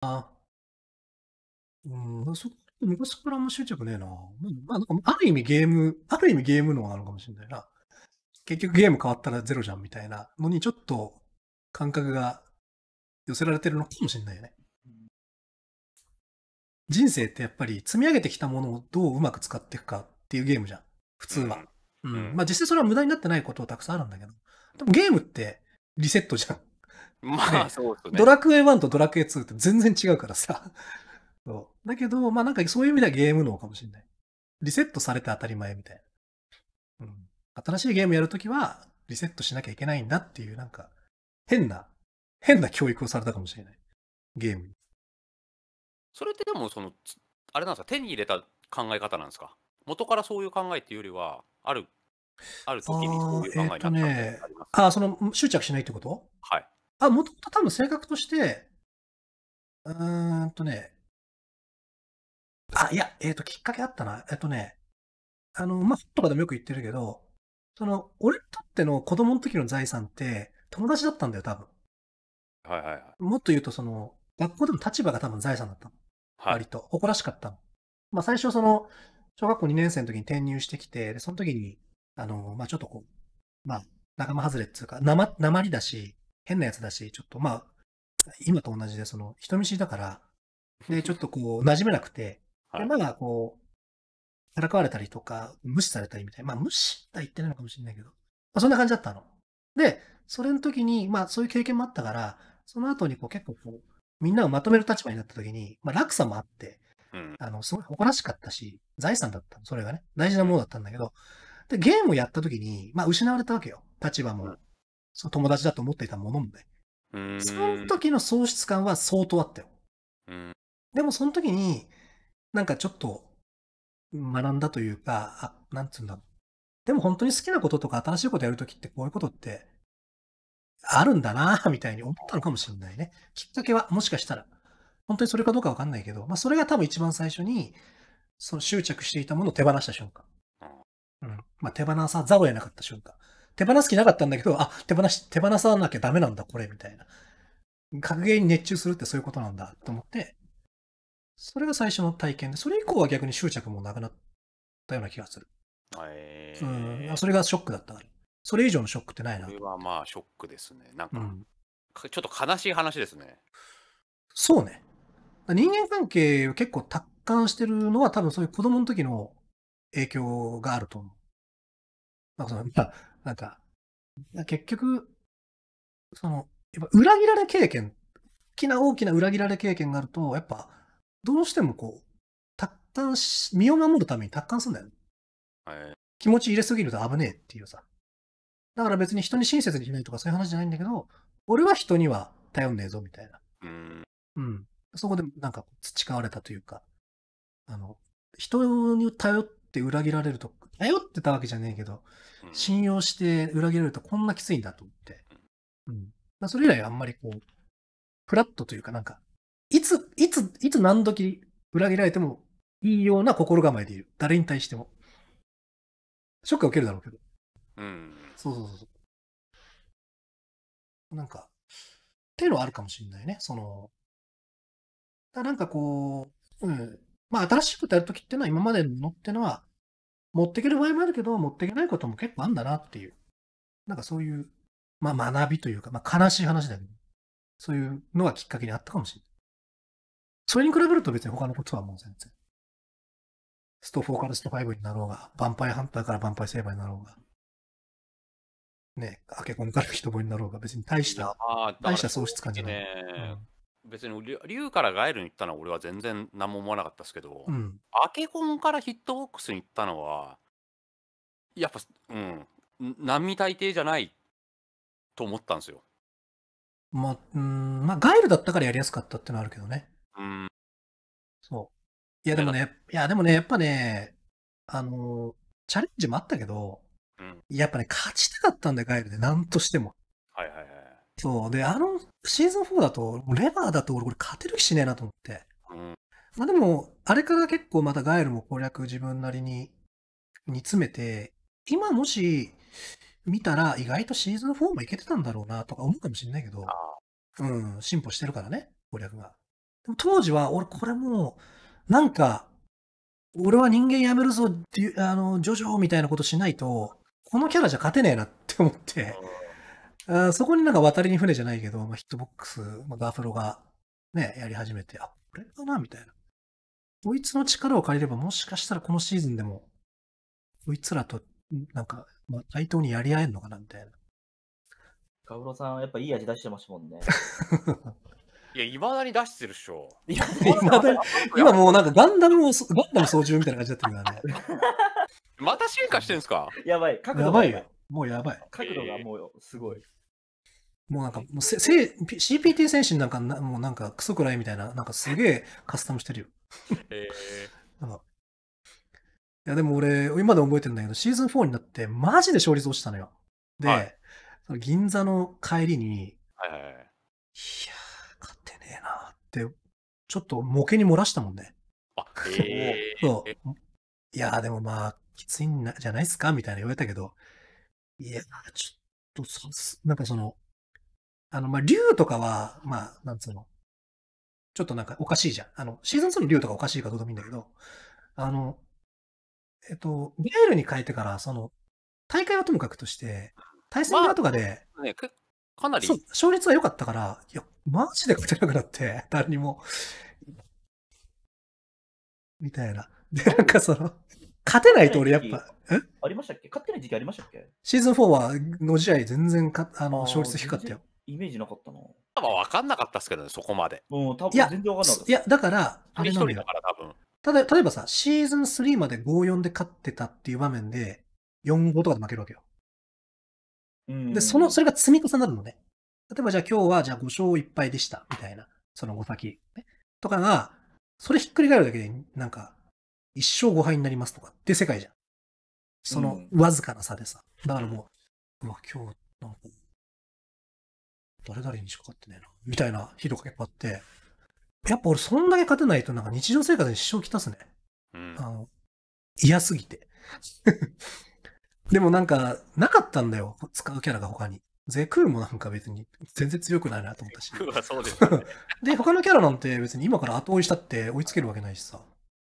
あ。うん、そこ昔からあんま執着ねえな。ま、あ、なんかある意味ゲームある意味ゲーム脳なのかもしんないな。結局ゲーム変わったらゼロじゃんみたいなのにちょっと感覚が寄せられてるのかもしんないよね。人生ってやっぱり積み上げてきたものをどううまく使っていくかっていうゲームじゃん、普通は。うん。うん、まあ実際それは無駄になってないことはたくさんあるんだけど。でもゲームってリセットじゃん。まあそうですね。ドラクエ1とドラクエ2って全然違うからさ。そうだけど、まあなんかそういう意味ではゲーム脳かもしれない。リセットされて当たり前みたいな。うん。新しいゲームやるときはリセットしなきゃいけないんだっていう、なんか変な、変な教育をされたかもしれない。ゲームに。それってでもその、あれなんですか、手に入れた考え方なんですか元からそういう考えっていうよりは、ある、ある時にそういう考えになったあ、えーね、あ、その執着しないってことはい。あ、もともと多分性格として、うーんとね、あ、いや、えっ、ー、と、きっかけあったな。えっ、ー、とね、あの、まあ、とかでもよく言ってるけど、その、俺にとっての子供の時の財産って、友達だったんだよ、多分。はいはいはい。もっと言うと、その、学校でも立場が多分財産だったの。はい、割と。誇らしかったの。まあ、最初、その、小学校2年生の時に転入してきて、で、その時に、あの、まあ、ちょっとこう、まあ、仲間外れっていうか、なま、まりだし、変なやつだし、ちょっとまあ、今と同じで、その、人見知りだから、で、ちょっとこう、馴染めなくて、頭 がでまこう、からかわれたりとか、無視されたりみたいな。まあ、無視っは言ってないのかもしれないけど、まあ、そんな感じだったの。で、それの時に、まあ、そういう経験もあったから、その後にこう、結構こう、みんなをまとめる立場になった時に、まあ、落差もあって、あの、すごい誇らしかったし、財産だったの、それがね。大事なものだったんだけど、で、ゲームをやった時に、まあ、失われたわけよ。立場も、その友達だと思っていたものもね。その時の喪失感は相当あったよ。でもその時に、なんかちょっと学んだというか、あ、なんつうんだろう。でも本当に好きなこととか新しいことやるときってこういうことってあるんだなみたいに思ったのかもしれないね。きっかけはもしかしたら、本当にそれかどうかわかんないけど、まあそれが多分一番最初に、その執着していたものを手放した瞬間。うん。まあ手放さざるを得なかった瞬間。手放す気なかったんだけど、あ、手放し、手放さなきゃダメなんだ、これ、みたいな。格ゲーに熱中するってそういうことなんだ、と思って、それが最初の体験で、それ以降は逆に執着もなくなったような気がする。えー、うん、それがショックだった。それ以上のショックってないな。それはまあショックですね。なんか、うん、ちょっと悲しい話ですね。そうね。人間関係を結構達観してるのは多分そういう子供の時の影響があると思う。まあ、そのなんか、結局、その、やっぱ裏切られ経験、大きな大きな裏切られ経験があると、やっぱ、どうしてもこう、達観し、身を守るために達観するんだよ、はい、気持ち入れすぎると危ねえっていうさ。だから別に人に親切にしないとかそういう話じゃないんだけど、俺は人には頼んねえぞみたいな。うん。うん。そこでなんか培われたというか、あの、人に頼っって裏切られると、頼ってたわけじゃねえけど、信用して裏切られるとこんなきついんだと思って。うん。まあそれ以来あんまりこう、フラットというかなんか、いつ、いつ、いつ何時裏切られてもいいような心構えでいる。誰に対しても。ショックは受けるだろうけど。うん。そうそうそうそう。なんか、っていうのはあるかもしれないね。その、だなんかこう、うん、まあ、新しいことやるときっていうのは、今までのってのは、持っていける場合もあるけど、持っていけないことも結構あるんだなっていう、なんかそういう、まあ、学びというか、まあ、悲しい話だけど、そういうのがきっかけにあったかもしれない。それに比べると別に他のことはもう全然。スト4からスト5になろうが、ヴァンパイハンターからヴァンパイセーバーになろうが、ね、アケコンから人棒になろうが、別に大した、大した喪失感じゃない。ね、うん、別に竜からガエルに行ったのは俺は全然何も思わなかったですけど、うん、アケコンからヒットボックスに行ったのはやっぱうん並大抵じゃないと思ったんですよ。まあ、うんまあガエルだったからやりやすかったってのはあるけどね。うん。そう。いやでもね、いやでもね、やっぱね、あの、チャレンジもあったけど、うん、やっぱね、勝ちたかったんだよ、ガエルで、なんとしても。はいはいはい。そう。で、あのシーズン4だと、レバーだと俺、これ勝てる気しねえなと思って。うん、まあでも、あれから結構またガエルも攻略自分なりに煮詰めて、今もし見たら意外とシーズン4もいけてたんだろうなとか思うかもしれないけど、うん、進歩してるからね、攻略が。でも当時は俺これもう、なんか、俺は人間やめるぞ、あの、ジョジョみたいなことしないと、このキャラじゃ勝てねえなって思って、あそこになんか渡りに船じゃないけど、まあ、ヒットボックス、まあ、ガーフロがね、やり始めて、あ、これかなみたいな。こいつの力を借りれば、もしかしたらこのシーズンでも、こいつらと、なんか、まあ、対等にやり合えるのかなみたいな。ガフロさんやっぱいい味出してますもんね。いや、いまだに出してるっしょ。いや、だに、今もうなんかガンダムを、ガンダム操縦みたいな感じだったけどね。また進化してるんですかやばい、角度やばいよ。もうやばい。角度がもうすごい。もうなんか、もうせせ CPT 選手なんかな、もうなんかクソくらいみたいな、なんかすげえカスタムしてるよ。えー、なんかいやでも俺、今でも覚えてるんだけど、シーズン4になって、マジで勝率落ちたのよ。で、はい、銀座の帰りに、はいはいはい、いや勝ってねえなって、ちょっと模型に漏らしたもんね。あ、え ー、そう。いやでもまあ、きついんじゃないですかみたいな言われたけど、いやちょっとさ、なんかその、あの、まあ、竜とかは、まあ、なんつうの、ちょっとなんかおかしいじゃん。あの、シーズン2の竜とかおかしいかどうでもいいんだけど、あの、えっと、ゲールに変えてから、その、大会はともかくとして、対戦側とかで、まあね、かなり。勝率は良かったから、いや、マジで勝てなくなって、誰にも。みたいな。で、なんかその、勝てないと俺やっぱ、ありましたっけ勝ってない時期ありましたっけシーズン4は、の試合全然か、あの、勝率低かったよ。イメージなかったな。多分分かんなかったですけどね、そこまで。うん、多分全然分かんなかった。いや、だから、あれのただ、例えばさ、シーズン3まで5-4で勝ってたっていう場面で、4-5とかで負けるわけよ。うん、で、その、それが積み重なるのね。例えばじゃあ今日はじゃあ5勝1敗でした、みたいな、その5先。とかが、それひっくり返るだけで、なんか、1勝5敗になりますとかって世界じゃん。その、わずかな差でさ。だからもう、うわ、今日、なんか、誰々にしか勝ってねえな、みたいな日とかやっぱあって、やっぱ俺そんだけ勝てないとなんか日常生活に支障きたすね。うん、あの、嫌すぎて。でもなんか、なかったんだよ、使うキャラが他に。ゼクーもなんか別に全然強くないなと思ったし。そうです、ね、で、他のキャラなんて別に今から後追いしたって追いつけるわけないしさ。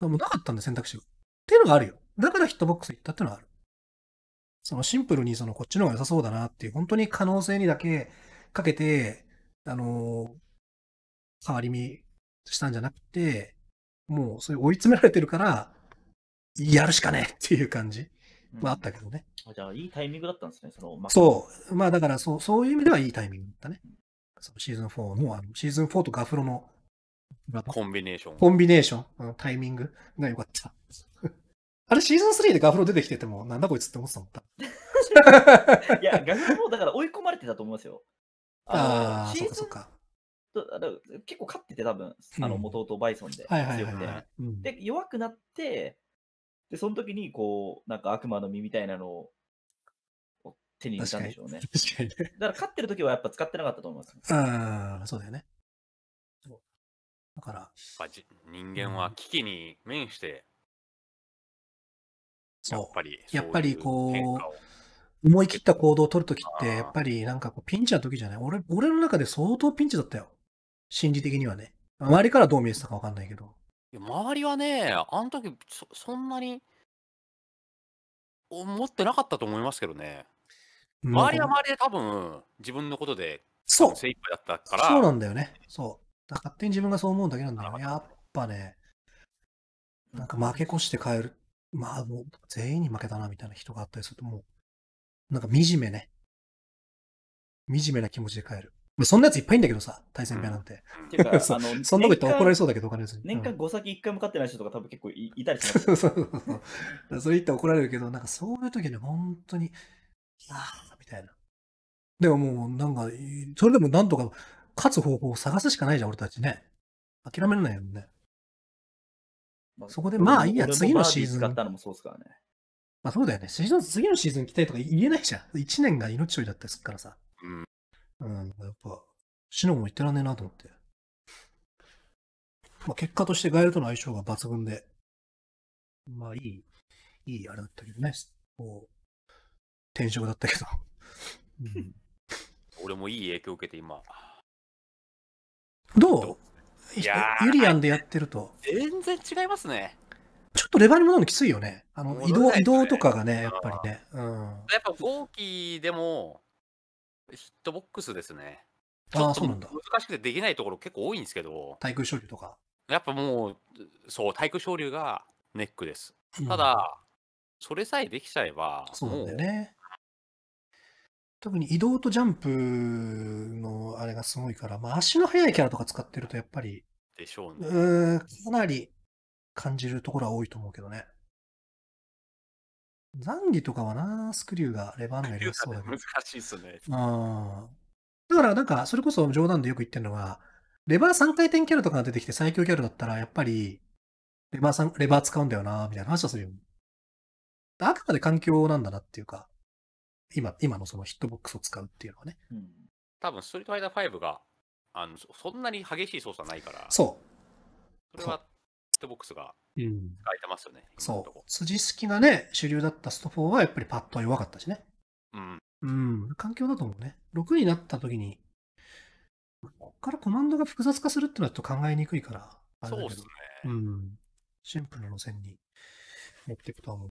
もうなかったんで選択肢が。っていうのがあるよ。だからヒットボックス行ったっていうのはある。そのシンプルにそのこっちの方が良さそうだなっていう、本当に可能性にだけかけて、あのー、変わり身したんじゃなくて、もうそういう追い詰められてるから、やるしかねえっていう感じ。まああったけどね。じゃあ、いいタイミングだったんですね、その、まあ、そう、まあだからそう、そういう意味ではいいタイミングだったね。そのシーズン4の、あのシーズン4とガフロのコンビネーション。コンビネーション、あのタイミングが良かった。あれ、シーズン3でガフロ出てきてても、なんだこいつって思ってたもん。いや、ガフロもだから追い込まれてたと思いますよ。ああ、そうか。結構勝ってて、多分あの元々バイソンで強くて。で、弱くなって、で、その時に、こう、なんか悪魔の実みたいなのを手に入れたんでしょうね。確かに。だから勝ってる時はやっぱ使ってなかったと思います。ああ、そうだよね。だから。人間は危機に面して、やっぱり、やっぱりこう、思い切った行動を取るときって、やっぱりなんかこうピンチな時じゃない俺、俺の中で相当ピンチだったよ。心理的にはね。周りからどう見えてたかわかんないけど。いや周りはね、あの時そそんなに思ってなかったと思いますけどね。周りは周りで多分自分のことでそう精一杯だったから。そうなんだよね。そう。勝手に自分がそう思うだけなんだよ。やっぱね、なんか負け越して帰る。まあもう全員に負けたなみたいな人があったりすると、もうなんか惨めね。惨めな気持ちで帰る。そんなやついっぱいいんだけどさ、対戦部屋なんて。て の、そんなこと言ったら怒られそうだけど、お金年間5先1回もかってない人とか多分結構いたりする。そうそうそう。それ言っら怒られるけど、なんかそういう時ね、本当に、ああ、みたいな。でももう、なんか、それでもなんとか勝つ方法を探すしかないじゃん、俺たちね。諦めれないよね。まあ、そこで、まあいいや、次のシーズン。使ったのもそうですからね。まあそうだよね。シーズン次のシーズン来たいとか言えないじゃん。1年が命取りだったりするからさ。うん。うん、やっぱ、シのも言ってらんねえなと思って。まあ結果としてガエルとの相性が抜群で、まあいい、いいあれだったけどね。こう、転職だったけど。うん、俺もいい影響を受けて今。どうどういやユリアンでやってると。全然違いますね。っとレバーに戻るのきついよね。あの移動、ね、移動とかがね、やっぱりね。うん、やっぱ5機でもヒットボックスですね。ああ、そうなんだ。難しくてできないところ結構多いんですけど。対空昇竜とか。やっぱもう、そう、対空昇竜がネックです。ただ、うん、それさえできちゃえば。そうなんだよね。特に移動とジャンプのあれがすごいから、まあ、足の速いキャラとか使ってるとやっぱり。でしょうね。うん、かなり感じるところは多いと思うけどね。残儀とかはな、スクリューがレバーのやりやすそうだけど。難しいっすね。うん。だからなんか、それこそ冗談でよく言ってるのが、レバー3回転キャラとかが出てきて最強キャラだったら、やっぱり、レバーレバー使うんだよな、みたいな話はするよ。あくまで環境なんだなっていうか、今、今のそのヒットボックスを使うっていうのはね。うん、多分、ストリートファイター5が、あの、そんなに激しい操作ないから。そう。それはットボックスが使えてますよね。うん、そう。辻きがね、主流だったスト4はやっぱりパッと弱かったしね。うん。うん。環境だと思うね。6になった時に、ここからコマンドが複雑化するってのはちょっと考えにくいから。そうですね。うん。シンプルな路線に持っていくとは思う。